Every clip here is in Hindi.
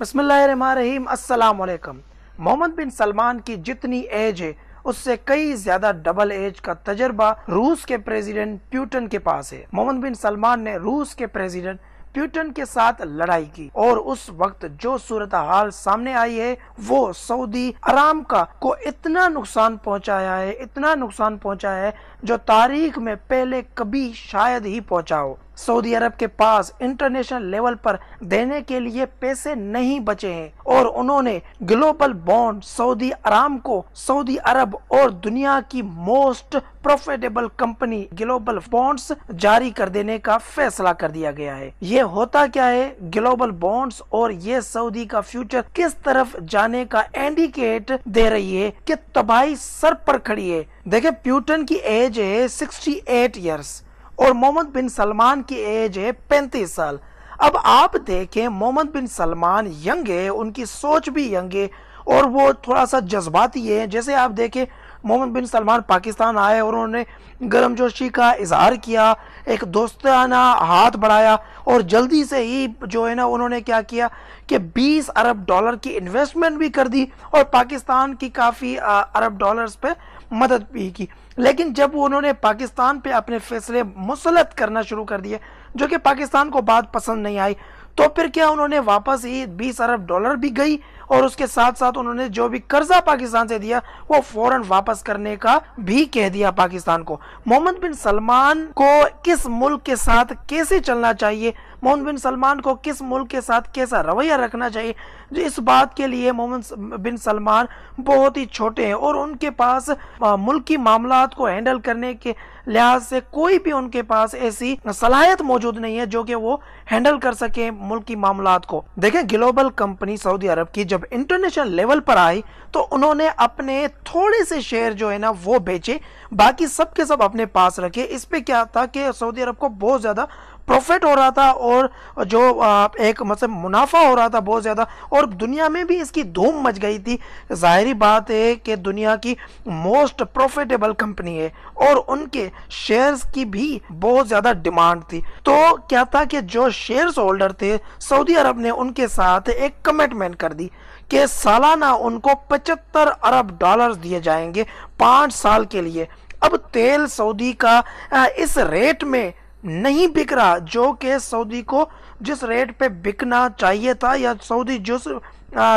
बसमीम असलकम मोहम्मद बिन सलमान की जितनी एज है उससे कई ज्यादा डबल एज का तजर्बा रूस के प्रेसिडेंट प्यूटन के पास है मोहम्मद बिन सलमान ने रूस के प्रेसिडेंट प्यूटन के साथ लड़ाई की और उस वक्त जो सूरत हाल सामने आई है वो सऊदी आराम का को इतना नुकसान पहुंचाया है इतना नुकसान पहुंचाया है जो तारीख में पहले कभी शायद ही पहुंचा हो सऊदी अरब के पास इंटरनेशनल लेवल पर देने के लिए पैसे नहीं बचे हैं और उन्होंने ग्लोबल बॉन्ड सऊदी आराम को सऊदी अरब और दुनिया की most profitable company global bonds जारी कर देने का फैसला कर दिया गया है ये होता क्या है ग्लोबल बॉन्ड्स और ये सऊदी का फ्यूचर किस तरफ जाने का इंडिकेट दे रही है की तबाही सर पर खड़ी है देखे प्यूटन की एज है सिक्सटी एट और मोहम्मद बिन सलमान की एज है पैंतीस साल अब आप देखें मोहम्मद बिन सलमान यंग है उनकी सोच भी यंग है और वो थोड़ा सा जज्बाती है जैसे आप देखें मोहम्मद बिन सलमान पाकिस्तान आए और उन्होंने गर्मजोशी का इजहार किया एक दोस्ताना हाथ बढ़ाया और जल्दी से ही जो है ना उन्होंने क्या किया कि 20 अरब डॉलर की इन्वेस्टमेंट भी कर दी और पाकिस्तान की काफ़ी अरब डॉलर्स पे मदद भी की लेकिन जब उन्होंने पाकिस्तान पे अपने फैसले मुसलत करना शुरू कर दिए जो कि पाकिस्तान को बात पसंद नहीं आई तो फिर क्या उन्होंने वापस ही बीस अरब डॉलर भी गई और उसके साथ साथ उन्होंने जो भी कर्जा पाकिस्तान से दिया वो फौरन वापस करने का भी कह दिया पाकिस्तान को मोहम्मद बिन सलमान को किस मुल्क के साथ कैसे चलना चाहिए मोहम्मद बिन सलमान को किस मुल्क के साथ कैसा रवैया रखना चाहिए जो इस बात के लिए मोहम्मद बिन सलमान बहुत ही छोटे हैं और उनके पास मुल्की मामला को हैंडल करने के लिहाज से कोई भी उनके पास ऐसी सलाहियत मौजूद नहीं है जो कि वो हैंडल कर सके मुल्की मामला को देखें ग्लोबल कंपनी सऊदी अरब की जब इंटरनेशनल लेवल पर आई तो उन्होंने अपने थोड़े से शेयर जो है ना वो बेचे बाकी सब के सब अपने पास रखे इस पे क्या था कि सऊदी अरब को बहुत ज्यादा प्रॉफिट हो रहा था और जो एक मतलब मुनाफा हो रहा था बहुत ज़्यादा और दुनिया में भी इसकी धूम मच गई थी ज़ाहरी बात है कि दुनिया की मोस्ट प्रॉफिटेबल कंपनी है और उनके शेयर्स की भी बहुत ज़्यादा डिमांड थी तो क्या था कि जो शेयर्स होल्डर थे सऊदी अरब ने उनके साथ एक कमिटमेंट कर दी कि सालाना उनको पचहत्तर अरब डॉलर दिए जाएंगे पाँच साल के लिए अब तेल सऊदी का इस रेट में नहीं बिक रहा जो कि सऊदी को जिस रेट पे बिकना चाहिए था या सऊदी जिस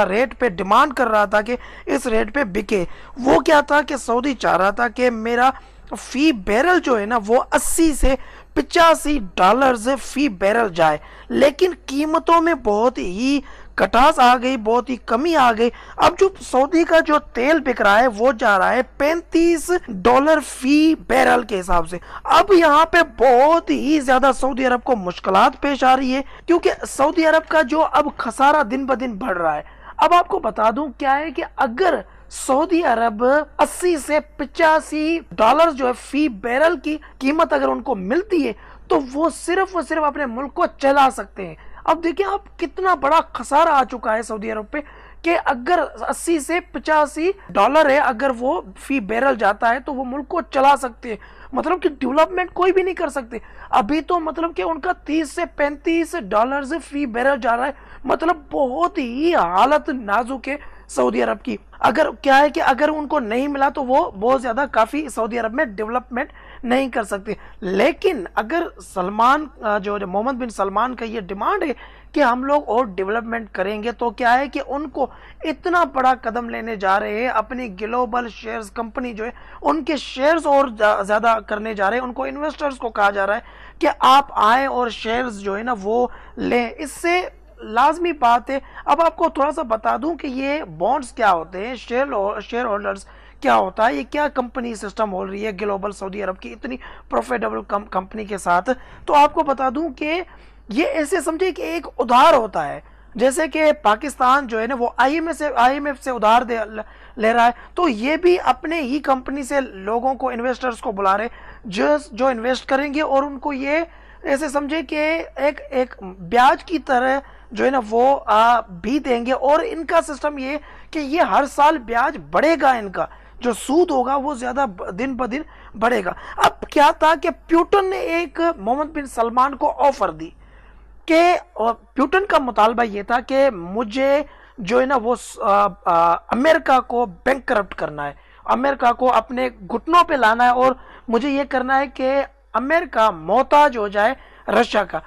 रेट पे डिमांड कर रहा था कि इस रेट पे बिके वो क्या था कि सऊदी चाह रहा था कि मेरा फ़ी बैरल जो है ना वो 80 से पिचासी डॉलर फी बैरल जाए लेकिन कीमतों में बहुत ही कटास आ गई बहुत ही कमी आ गई अब जो सऊदी का जो तेल बिक रहा है वो जा रहा है पैंतीस डॉलर फी बैरल के हिसाब से अब यहाँ पे बहुत ही ज्यादा सऊदी अरब को मुश्किल पेश आ रही है क्योंकि सऊदी अरब का जो अब खसारा दिन ब दिन बढ़ रहा है अब आपको बता दूं क्या है कि अगर सऊदी अरब 80 से पिचासी डॉलर जो है फी बैरल की कीमत अगर उनको मिलती है तो वो सिर्फ और सिर्फ अपने मुल्क को चला सकते हैं अब देखिए अब कितना बड़ा खसारा आ चुका है सऊदी अरब पे कि अगर 80 से पचासी डॉलर है अगर वो फी बैरल जाता है तो वो मुल्क को चला सकते हैं मतलब कि डेवलपमेंट कोई भी नहीं कर सकते अभी तो मतलब कि उनका 30 से 35 डॉलर फी बैरल जा रहा है मतलब बहुत ही हालत नाजुक है सऊदी अरब की अगर क्या है कि अगर उनको नहीं मिला तो वो बहुत ज़्यादा काफ़ी सऊदी अरब में डेवलपमेंट नहीं कर सकते लेकिन अगर सलमान जो मोहम्मद बिन सलमान का ये डिमांड है कि हम लोग और डेवलपमेंट करेंगे तो क्या है कि उनको इतना बड़ा कदम लेने जा रहे हैं अपनी ग्लोबल शेयर्स कंपनी जो है उनके शेयर्स और ज़्यादा करने जा रहे हैं उनको इन्वेस्टर्स को कहा जा रहा है कि आप आए और शेयर्स जो है ना वो लें इससे लाजमी बात है अब आपको थोड़ा सा बता दूं कि ये बॉन्ड्स क्या होते हैं शेयर शेयर होल्डर्स क्या होता है ये क्या कंपनी सिस्टम हो रही है ग्लोबल सऊदी अरब की इतनी प्रॉफिटेबल कंपनी के साथ तो आपको बता दूं कि ये ऐसे समझे कि एक उधार होता है जैसे कि पाकिस्तान जो है ना वो आईएमएफ से आईएमएफ से उधार दे ले रहा है तो ये भी अपने ही कंपनी से लोगों को इन्वेस्टर्स को बुला रहे जो जो इन्वेस्ट करेंगे और उनको ये ऐसे समझे कि एक एक ब्याज की तरह जो है ना वो आ, भी देंगे और इनका सिस्टम ये कि ये हर साल ब्याज बढ़ेगा इनका जो सूद होगा वो ज्यादा दिन ब दिन बढ़ेगा अब क्या था कि प्यूटन ने एक मोहम्मद बिन सलमान को ऑफर दी कि प्यूटन का मुतालबा ये था कि मुझे जो है ना वो आ, आ, अमेरिका को बैंक करप्ट करना है अमेरिका को अपने घुटनों पे लाना है और मुझे ये करना है कि अमेरिका मोहताज हो जाए रशिया का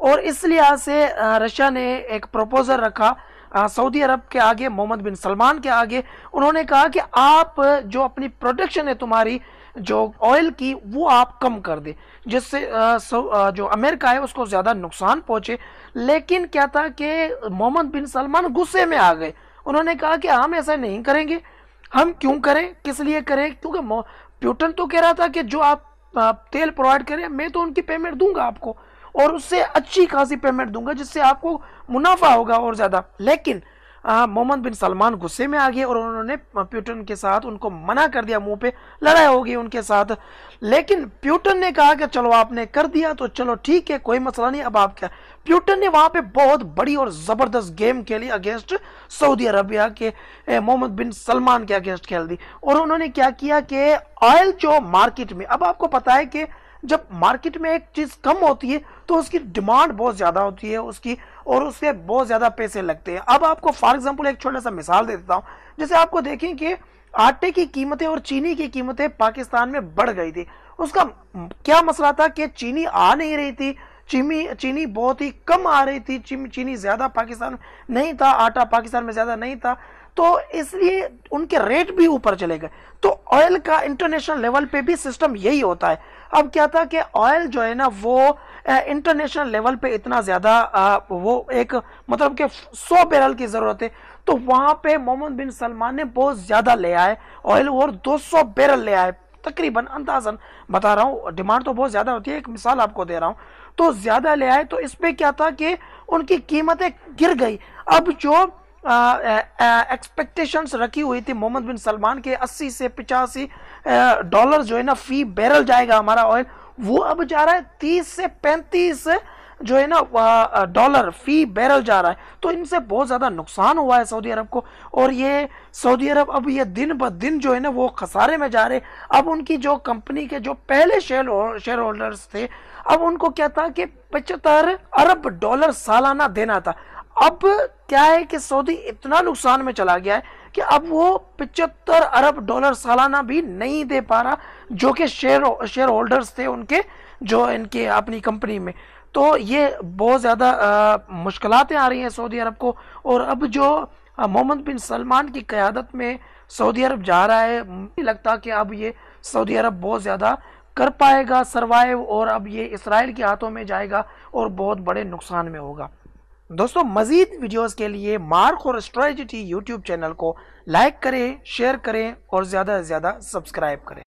और इस लिहाज से रशिया ने एक प्रपोजल रखा सऊदी अरब के आगे मोहम्मद बिन सलमान के आगे उन्होंने कहा कि आप जो अपनी प्रोडक्शन है तुम्हारी जो ऑयल की वो आप कम कर दें जिससे जो अमेरिका है उसको ज़्यादा नुकसान पहुंचे लेकिन क्या था कि मोहम्मद बिन सलमान गुस्से में आ गए उन्होंने कहा कि हम ऐसा नहीं करेंगे हम क्यों करें किस लिए करें क्योंकि प्यूटन तो कह रहा था कि जो आप तेल प्रोवाइड करें मैं तो उनकी पेमेंट दूंगा आपको और उससे अच्छी खासी पेमेंट दूंगा जिससे आपको मुनाफा होगा और ज़्यादा लेकिन मोहम्मद बिन सलमान गुस्से में आ गए और उन्होंने प्यूटन के साथ उनको मना कर दिया मुंह पे लड़ाई हो गई उनके साथ लेकिन प्यूटन ने कहा कि चलो आपने कर दिया तो चलो ठीक है कोई मसला नहीं अब आप क्या प्यूटन ने वहां पे बहुत बड़ी और जबरदस्त गेम खेली अगेंस्ट सऊदी अरबिया के मोहम्मद बिन सलमान के अगेंस्ट खेल दी और उन्होंने क्या किया कि ऑयल जो मार्केट में अब आपको पता है कि जब मार्केट में एक चीज कम होती है तो उसकी डिमांड बहुत ज्यादा होती है उसकी और उससे बहुत ज्यादा पैसे लगते हैं अब आपको फॉर एग्जाम्पल एक छोटा सा मिसाल दे देता हूँ जैसे आपको देखें कि आटे की कीमतें और चीनी की कीमतें पाकिस्तान में बढ़ गई थी उसका क्या मसला था कि चीनी आ नहीं रही थी चीनी चीनी बहुत ही कम आ रही थी चीनी ज़्यादा पाकिस्तान नहीं था आटा पाकिस्तान में ज़्यादा नहीं था तो इसलिए उनके रेट भी ऊपर चले गए तो ऑयल का इंटरनेशनल लेवल पे भी सिस्टम यही होता है अब क्या था कि ऑयल जो है ना वो इंटरनेशनल लेवल पे इतना ज़्यादा वो एक मतलब कि सौ बैरल की ज़रूरत है तो वहाँ पे मोहम्मद बिन सलमान ने बहुत ज़्यादा ले आए ऑयल और 200 बैरल ले आए तकरीबन अंदाजन बता रहा हूँ डिमांड तो बहुत ज़्यादा होती है एक मिसाल आपको दे रहा हूँ तो ज़्यादा ले आए तो इस पर क्या था कि उनकी कीमतें गिर गई अब जो एक्सपेक्टेशंस रखी हुई थी मोहम्मद बिन सलमान के 80 से पिचासी डॉलर जो है ना फी बैरल जाएगा हमारा ऑयल वो अब जा रहा है 30 से 35 जो है ना डॉलर फी बैरल जा रहा है तो इनसे बहुत ज़्यादा नुकसान हुआ है सऊदी अरब को और ये सऊदी अरब अब ये दिन ब दिन जो है ना वो खसारे में जा रहे अब उनकी जो कंपनी के जो पहले शेयर शेयर होल्डर्स थे अब उनको क्या था कि पचहत्तर अरब डॉलर सालाना देना था अब क्या है कि सऊदी इतना नुकसान में चला गया है कि अब वो पिचहत्तर अरब डॉलर सालाना भी नहीं दे पा रहा जो कि शेयर शेयर होल्डर्स थे उनके जो इनके अपनी कंपनी में तो ये बहुत ज़्यादा मुश्किलें आ रही हैं सऊदी अरब को और अब जो मोहम्मद बिन सलमान की क़्यादत में सऊदी अरब जा रहा है नहीं लगता कि अब ये सऊदी अरब बहुत ज़्यादा कर पाएगा सर्वाइव और अब ये इसराइल के हाथों में जाएगा और बहुत बड़े नुकसान में होगा दोस्तों मजीद वीडियोस के लिए मार्क और स्ट्रेटी यूट्यूब चैनल को लाइक करें शेयर करें और ज़्यादा से ज़्यादा सब्सक्राइब करें